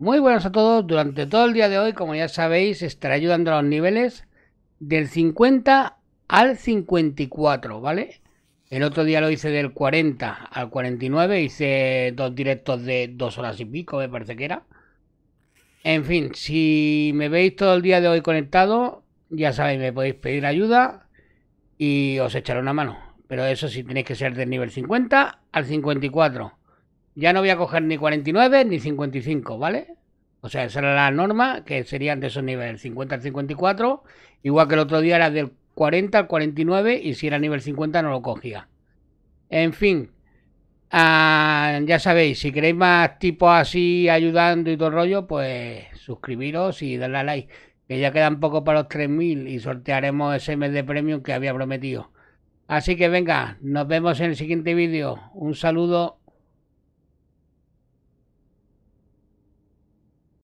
Muy buenas a todos. Durante todo el día de hoy, como ya sabéis, estaré ayudando a los niveles del 50 al 54, ¿vale? El otro día lo hice del 40 al 49, hice dos directos de dos horas y pico, me parece que era. En fin, si me veis todo el día de hoy conectado, ya sabéis, me podéis pedir ayuda y os echaré una mano. Pero eso sí, tenéis que ser del nivel 50 al 54 ya no voy a coger ni 49 ni 55, ¿vale? O sea, esa era la norma, que serían de esos niveles, 50 al 54, igual que el otro día era del 40 al 49 y si era nivel 50 no lo cogía. En fin, ah, ya sabéis, si queréis más tipos así ayudando y todo el rollo, pues suscribiros y darle a like, que ya quedan poco para los 3.000 y sortearemos ese mes de premium que había prometido. Así que venga, nos vemos en el siguiente vídeo. Un saludo.